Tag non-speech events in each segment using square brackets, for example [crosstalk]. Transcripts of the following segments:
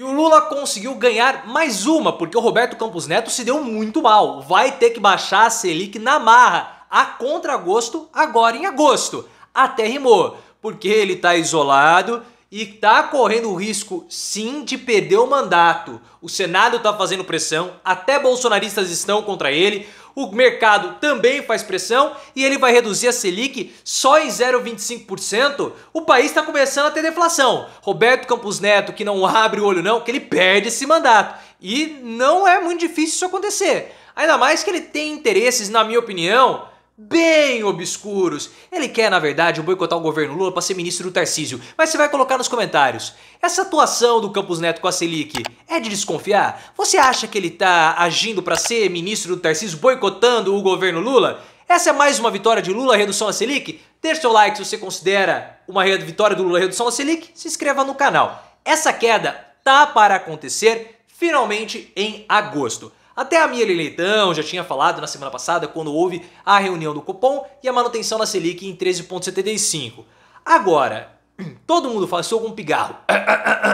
E o Lula conseguiu ganhar mais uma, porque o Roberto Campos Neto se deu muito mal. Vai ter que baixar a Selic na marra, a contragosto, agora em agosto. Até rimou, porque ele está isolado e está correndo o risco, sim, de perder o mandato. O Senado está fazendo pressão, até bolsonaristas estão contra ele o mercado também faz pressão e ele vai reduzir a Selic só em 0,25%, o país está começando a ter deflação. Roberto Campos Neto, que não abre o olho não, que ele perde esse mandato. E não é muito difícil isso acontecer. Ainda mais que ele tem interesses, na minha opinião, bem obscuros. Ele quer, na verdade, boicotar o governo Lula para ser ministro do Tarcísio, mas você vai colocar nos comentários. Essa atuação do Campos Neto com a Selic é de desconfiar? Você acha que ele está agindo para ser ministro do Tarcísio, boicotando o governo Lula? Essa é mais uma vitória de Lula, redução à Selic? Deixe seu like se você considera uma vitória do Lula, redução à Selic, se inscreva no canal. Essa queda tá para acontecer finalmente em agosto. Até a minha Leitão já tinha falado na semana passada quando houve a reunião do Copom e a manutenção da Selic em 13,75. Agora, [clears throat] todo mundo faz com pigarro.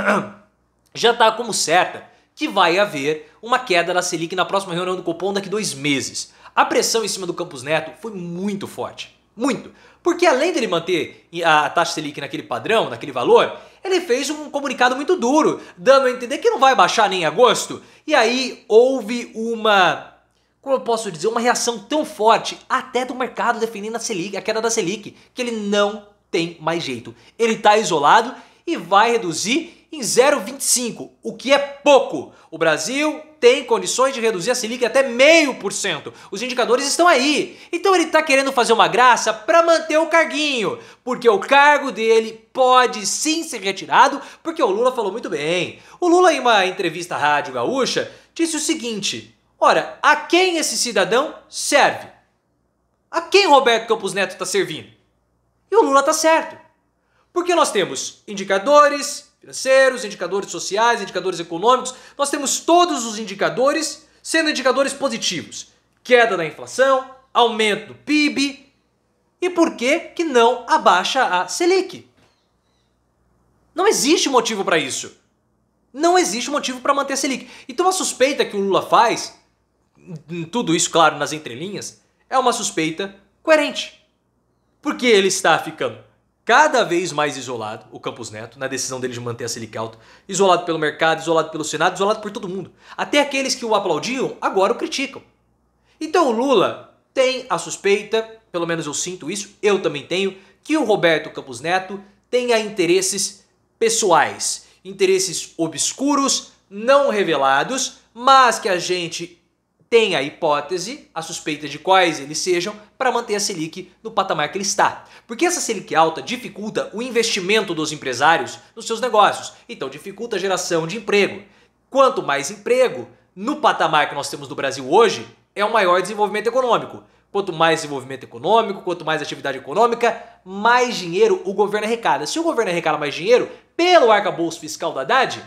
[clears throat] Já está como certa que vai haver uma queda da Selic na próxima reunião do Copom daqui dois meses. A pressão em cima do Campos Neto foi muito forte. Muito. Porque além dele manter a taxa Selic naquele padrão, naquele valor, ele fez um comunicado muito duro, dando a entender que não vai baixar nem em agosto. E aí houve uma como eu posso dizer, uma reação tão forte até do mercado defendendo a Selic, a queda da Selic, que ele não tem mais jeito. Ele está isolado e vai reduzir em 0,25, o que é pouco. O Brasil, tem condições de reduzir a Selic até meio por cento. Os indicadores estão aí. Então ele está querendo fazer uma graça para manter o carguinho, porque o cargo dele pode sim ser retirado, porque o Lula falou muito bem. O Lula, em uma entrevista à Rádio Gaúcha, disse o seguinte: Ora, a quem esse cidadão serve? A quem Roberto Campos Neto está servindo? E o Lula está certo. Porque nós temos indicadores, financeiros, indicadores sociais, indicadores econômicos. Nós temos todos os indicadores sendo indicadores positivos. Queda da inflação, aumento do PIB. E por que que não abaixa a Selic? Não existe motivo para isso. Não existe motivo para manter a Selic. Então a suspeita que o Lula faz, tudo isso claro nas entrelinhas, é uma suspeita coerente. Porque ele está ficando cada vez mais isolado, o Campos Neto, na decisão dele de manter a Selic alta, isolado pelo mercado, isolado pelo Senado, isolado por todo mundo. Até aqueles que o aplaudiam agora o criticam. Então o Lula tem a suspeita, pelo menos eu sinto isso, eu também tenho, que o Roberto Campos Neto tenha interesses pessoais, interesses obscuros, não revelados, mas que a gente tem a hipótese, a suspeita de quais eles sejam, para manter a Selic no patamar que ele está. Porque essa Selic alta dificulta o investimento dos empresários nos seus negócios, então dificulta a geração de emprego. Quanto mais emprego, no patamar que nós temos no Brasil hoje, é o maior desenvolvimento econômico. Quanto mais desenvolvimento econômico, quanto mais atividade econômica, mais dinheiro o governo arrecada. Se o governo arrecada mais dinheiro pelo arcabouço fiscal da Haddad,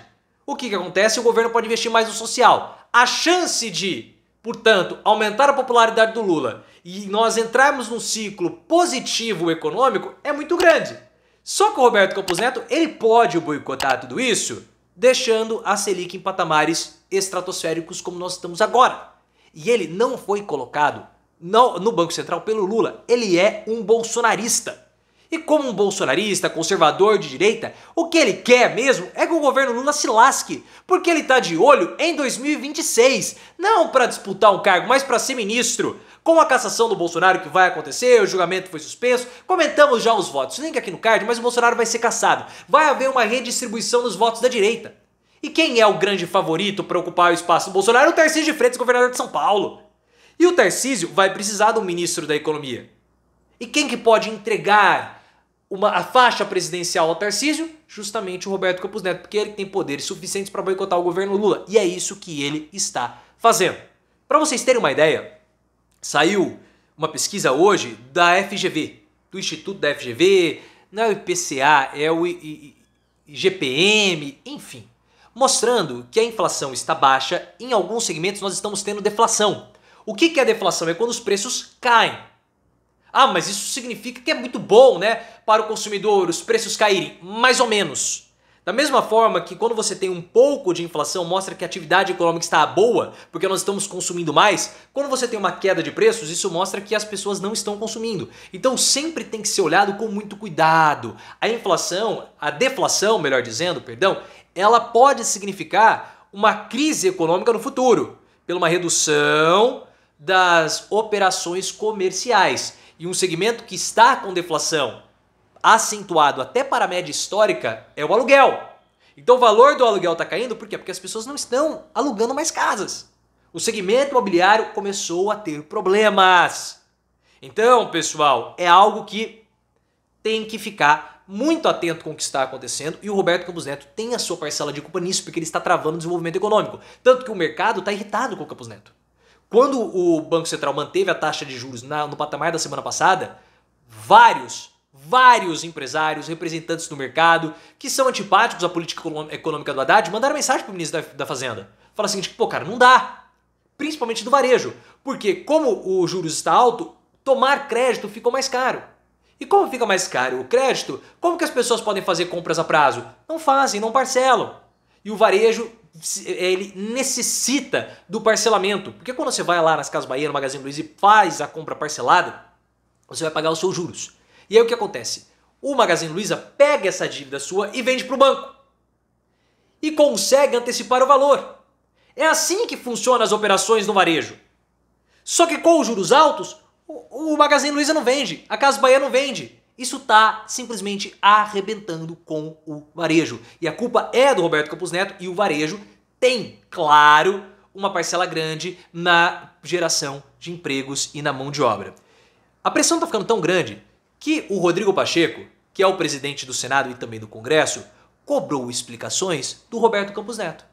o que, que acontece? O governo pode investir mais no social. A chance de Portanto, aumentar a popularidade do Lula e nós entrarmos num ciclo positivo econômico é muito grande. Só que o Roberto Campos Neto ele pode boicotar tudo isso, deixando a Selic em patamares estratosféricos como nós estamos agora. E ele não foi colocado no, no Banco Central pelo Lula. Ele é um bolsonarista. E como um bolsonarista, conservador de direita, o que ele quer mesmo é que o governo Lula se lasque, porque ele tá de olho em 2026, não para disputar um cargo, mas para ser ministro. Com a cassação do Bolsonaro que vai acontecer, o julgamento foi suspenso, comentamos já os votos, link aqui no card, mas o Bolsonaro vai ser cassado. Vai haver uma redistribuição dos votos da direita. E quem é o grande favorito para ocupar o espaço do Bolsonaro? O Tarcísio de Freitas, governador de São Paulo. E o Tarcísio vai precisar do ministro da Economia. E quem que pode entregar uma, a faixa presidencial ao Tarcísio? Justamente o Roberto Campos Neto, porque ele tem poderes suficientes para boicotar o governo Lula. E é isso que ele está fazendo. Para vocês terem uma ideia, saiu uma pesquisa hoje da FGV, do Instituto da FGV, não né, é o IPCA, é o IGPM, enfim, mostrando que a inflação está baixa, em alguns segmentos nós estamos tendo deflação. O que é deflação? É quando os preços caem. Ah, mas isso significa que é muito bom, né, para o consumidor os preços caírem, mais ou menos. Da mesma forma que quando você tem um pouco de inflação, mostra que a atividade econômica está boa, porque nós estamos consumindo mais. Quando você tem uma queda de preços, isso mostra que as pessoas não estão consumindo. Então sempre tem que ser olhado com muito cuidado. A inflação, a deflação, melhor dizendo, perdão, ela pode significar uma crise econômica no futuro, pela uma redução das operações comerciais e um segmento que está com deflação acentuado até para a média histórica é o aluguel. Então o valor do aluguel está caindo por quê? Porque as pessoas não estão alugando mais casas. O segmento imobiliário começou a ter problemas. Então, pessoal, é algo que tem que ficar muito atento com o que está acontecendo e o Roberto Campos Neto tem a sua parcela de culpa nisso porque ele está travando o desenvolvimento econômico. Tanto que o mercado está irritado com o Campos Neto. Quando o Banco Central manteve a taxa de juros no patamar da semana passada, vários, vários empresários, representantes do mercado, que são antipáticos à política econômica do Haddad, mandaram mensagem para o ministro da, da Fazenda. Fala o seguinte, pô, cara, não dá. Principalmente do varejo. Porque como o juros está alto, tomar crédito ficou mais caro. E como fica mais caro o crédito, como que as pessoas podem fazer compras a prazo? Não fazem, não parcelam. E o varejo é, ele necessita do parcelamento. Porque quando você vai lá nas Casas Bahia, no Magazine Luiza e faz a compra parcelada, você vai pagar os seus juros. E aí o que acontece? O Magazine Luiza pega essa dívida sua e vende para o banco. E consegue antecipar o valor. É assim que funcionam as operações no varejo. Só que com os juros altos, o Magazine Luiza não vende, a Casa Bahia não vende. Isso está simplesmente arrebentando com o varejo. E a culpa é do Roberto Campos Neto e o varejo tem, claro, uma parcela grande na geração de empregos e na mão de obra. A pressão está ficando tão grande que o Rodrigo Pacheco, que é o presidente do Senado e também do Congresso, cobrou explicações do Roberto Campos Neto.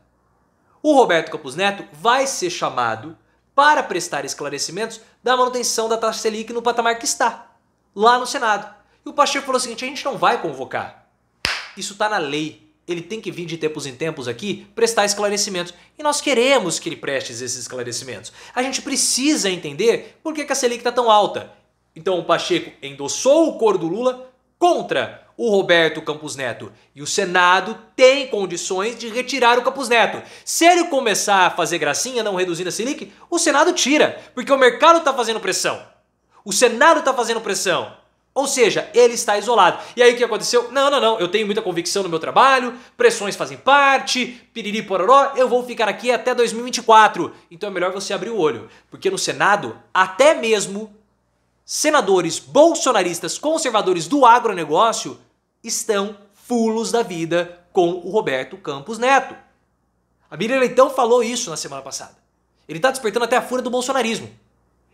O Roberto Campos Neto vai ser chamado para prestar esclarecimentos da manutenção da taxa Selic no patamar que está, lá no Senado. E o Pacheco falou o seguinte: a gente não vai convocar. Isso está na lei. Ele tem que vir de tempos em tempos aqui prestar esclarecimentos. E nós queremos que ele preste esses esclarecimentos. A gente precisa entender por que, que a Selic está tão alta. Então o Pacheco endossou o coro do Lula contra o Roberto Campos Neto. E o Senado tem condições de retirar o Campos Neto. Se ele começar a fazer gracinha, não reduzindo a Selic, o Senado tira, porque o mercado está fazendo pressão. O Senado está fazendo pressão. Ou seja, ele está isolado. E aí o que aconteceu? Não, não, não, eu tenho muita convicção no meu trabalho, pressões fazem parte, piriri pororó, eu vou ficar aqui até 2024. Então é melhor você abrir o olho, porque no Senado, até mesmo senadores bolsonaristas conservadores do agronegócio estão fulos da vida com o Roberto Campos Neto. A Miriam Leitão falou isso na semana passada. Ele está despertando até a fúria do bolsonarismo.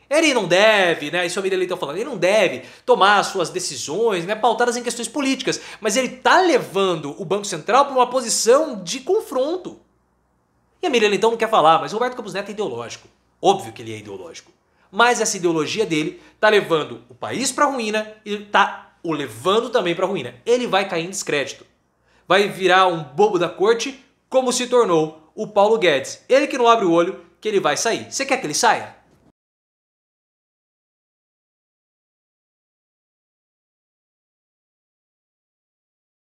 Ele não deve, né? Isso é o Mirella então falando, ele não deve tomar suas decisões, né, pautadas em questões políticas, mas ele está levando o Banco Central para uma posição de confronto. E a Mirella então não quer falar, mas o Roberto Campos Neto é ideológico. Óbvio que ele é ideológico. Mas essa ideologia dele está levando o país para a ruína e está o levando também para a ruína. Ele vai cair em descrédito. Vai virar um bobo da corte, como se tornou o Paulo Guedes. Ele que não abre o olho, que ele vai sair. Você quer que ele saia?